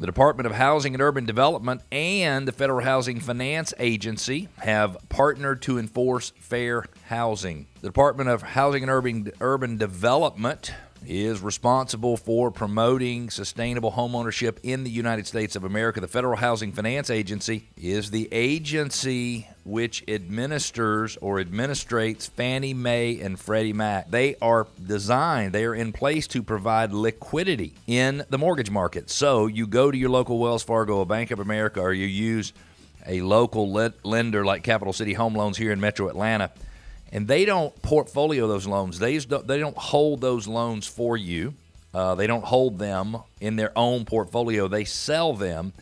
The Department of Housing and Urban Development and the Federal Housing Finance Agency have partnered to enforce fair housing. The Department of Housing and Urban, Urban Development is responsible for promoting sustainable homeownership in the United States of America. The Federal Housing Finance Agency is the agency which administers or administrates Fannie Mae and Freddie Mac. They are designed, they are in place to provide liquidity in the mortgage market. So you go to your local Wells Fargo or Bank of America, or you use a local le- lender like Capital City Home Loans here in Metro Atlanta, and they don't portfolio those loans. They don't, they don't hold those loans for you. Uh, they don't hold them in their own portfolio. They sell them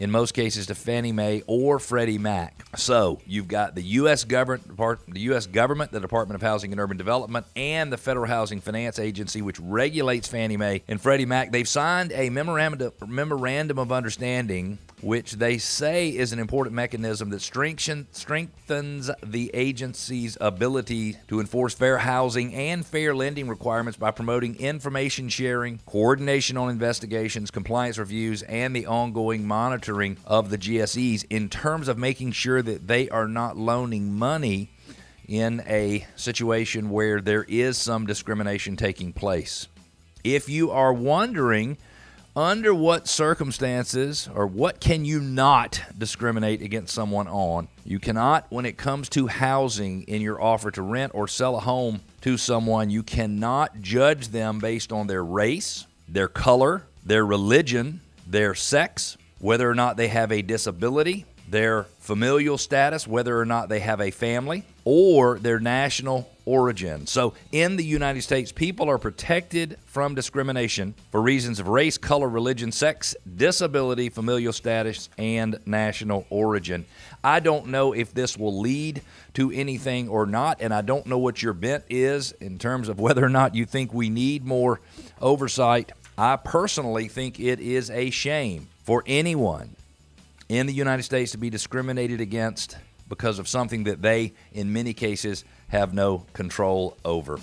in most cases to Fannie Mae or Freddie Mac. So you've got the U.S. government, the U.S. government, the Department of Housing and Urban Development, and the Federal Housing Finance Agency, which regulates Fannie Mae and Freddie Mac. They've signed a memorandum, memorandum of understanding which they say is an important mechanism that strengthens the agency's ability to enforce fair housing and fair lending requirements by promoting information sharing, coordination on investigations, compliance reviews, and the ongoing monitoring of the GSEs in terms of making sure that they are not loaning money in a situation where there is some discrimination taking place. If you are wondering, under what circumstances or what can you not discriminate against someone on? You cannot, when it comes to housing in your offer to rent or sell a home to someone, you cannot judge them based on their race, their color, their religion, their sex, whether or not they have a disability, their familial status, whether or not they have a family, or their national origin. So, in the United States, people are protected from discrimination for reasons of race, color, religion, sex, disability, familial status, and national origin. I don't know if this will lead to anything or not, and I don't know what your bent is in terms of whether or not you think we need more oversight. I personally think it is a shame for anyone in the United States to be discriminated against because of something that they, in many cases, have no control over.